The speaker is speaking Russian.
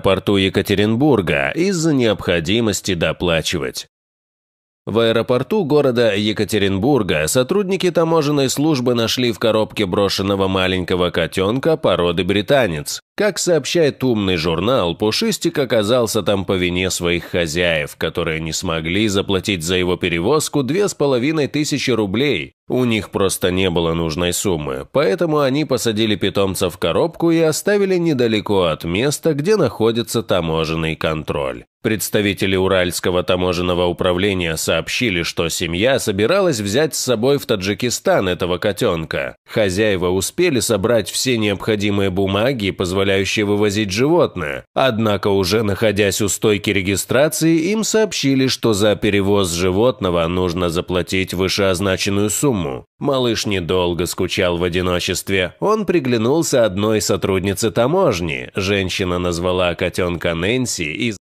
порту Екатеринбурга из-за необходимости доплачивать. В аэропорту города Екатеринбурга сотрудники таможенной службы нашли в коробке брошенного маленького котенка породы британец. Как сообщает умный журнал, Пушистик оказался там по вине своих хозяев, которые не смогли заплатить за его перевозку две с половиной тысячи рублей. У них просто не было нужной суммы, поэтому они посадили питомца в коробку и оставили недалеко от места, где находится таможенный контроль. Представители Уральского таможенного управления сообщили, что семья собиралась взять с собой в Таджикистан этого котенка. Хозяева успели собрать все необходимые бумаги, позволяющие вывозить животное. Однако уже находясь у стойки регистрации, им сообщили, что за перевоз животного нужно заплатить вышеозначенную сумму. Малыш недолго скучал в одиночестве. Он приглянулся одной сотруднице таможни. Женщина назвала котенка Нэнси и